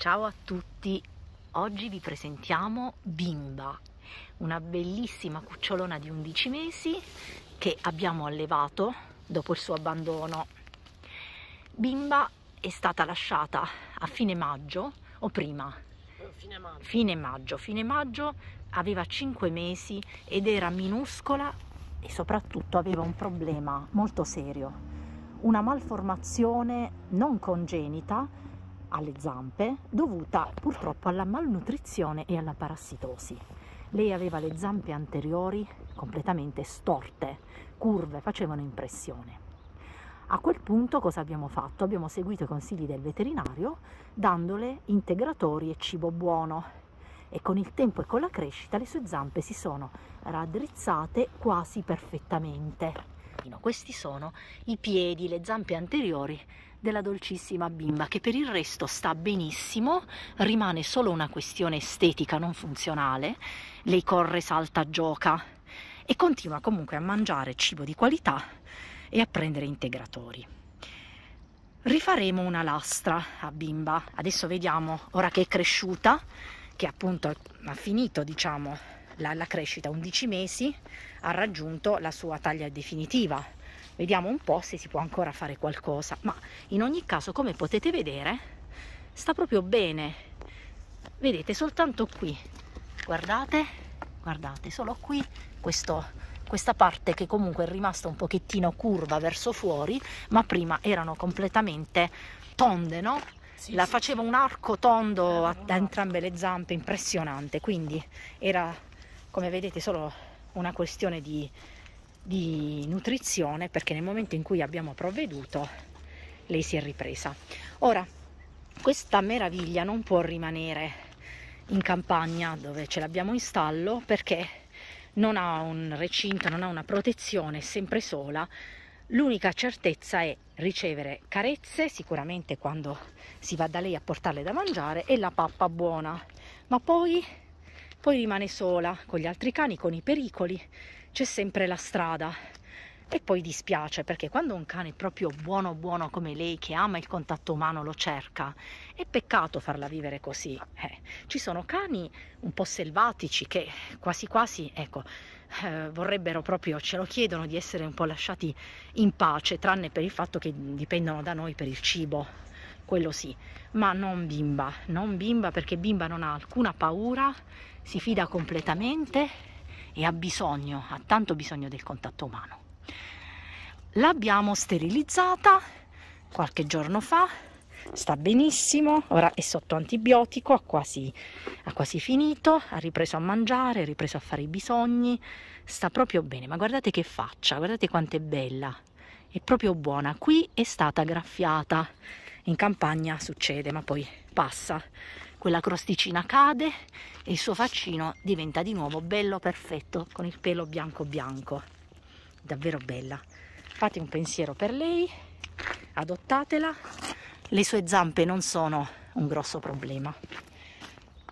Ciao a tutti, oggi vi presentiamo Bimba, una bellissima cucciolona di 11 mesi che abbiamo allevato dopo il suo abbandono. Bimba è stata lasciata a fine maggio o prima? Fine maggio. Fine maggio, fine maggio aveva 5 mesi ed era minuscola e soprattutto aveva un problema molto serio, una malformazione non congenita alle zampe dovuta purtroppo alla malnutrizione e alla parassitosi. Lei aveva le zampe anteriori completamente storte, curve, facevano impressione. A quel punto cosa abbiamo fatto? Abbiamo seguito i consigli del veterinario dandole integratori e cibo buono e con il tempo e con la crescita le sue zampe si sono raddrizzate quasi perfettamente. Questi sono i piedi, le zampe anteriori della dolcissima bimba che per il resto sta benissimo, rimane solo una questione estetica, non funzionale, lei corre, salta, gioca e continua comunque a mangiare cibo di qualità e a prendere integratori. Rifaremo una lastra a bimba, adesso vediamo, ora che è cresciuta, che appunto ha finito diciamo la, la crescita 11 mesi, ha raggiunto la sua taglia definitiva vediamo un po' se si può ancora fare qualcosa, ma in ogni caso come potete vedere sta proprio bene, vedete soltanto qui, guardate, guardate solo qui questo, questa parte che comunque è rimasta un pochettino curva verso fuori, ma prima erano completamente tonde, no? Sì, la sì. faceva un arco tondo a, a entrambe le zampe, impressionante, quindi era come vedete solo una questione di di nutrizione perché nel momento in cui abbiamo provveduto lei si è ripresa. Ora, questa meraviglia non può rimanere in campagna dove ce l'abbiamo in stallo perché non ha un recinto, non ha una protezione, è sempre sola. L'unica certezza è ricevere carezze, sicuramente quando si va da lei a portarle da mangiare, e la pappa buona, ma poi, poi rimane sola con gli altri cani, con i pericoli c'è sempre la strada. E poi dispiace perché quando un cane è proprio buono buono come lei che ama il contatto umano lo cerca, è peccato farla vivere così. Eh, ci sono cani un po' selvatici che quasi quasi, ecco, eh, vorrebbero proprio, ce lo chiedono di essere un po' lasciati in pace, tranne per il fatto che dipendono da noi per il cibo, quello sì, ma non bimba, non bimba perché bimba non ha alcuna paura, si fida completamente e ha bisogno, ha tanto bisogno del contatto umano. L'abbiamo sterilizzata qualche giorno fa, sta benissimo, ora è sotto antibiotico, ha quasi, ha quasi finito, ha ripreso a mangiare, ha ripreso a fare i bisogni, sta proprio bene, ma guardate che faccia, guardate quanto è bella, è proprio buona, qui è stata graffiata in campagna succede, ma poi passa. Quella crosticina cade e il suo faccino diventa di nuovo bello perfetto con il pelo bianco bianco. Davvero bella. Fate un pensiero per lei, adottatela. Le sue zampe non sono un grosso problema,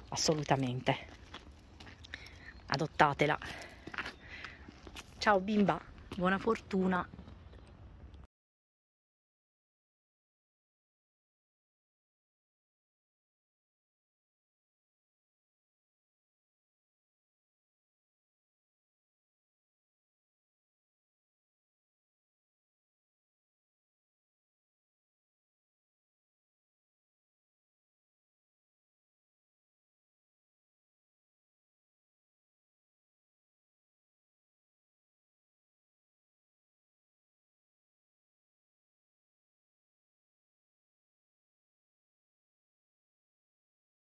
assolutamente. Adottatela. Ciao bimba, buona fortuna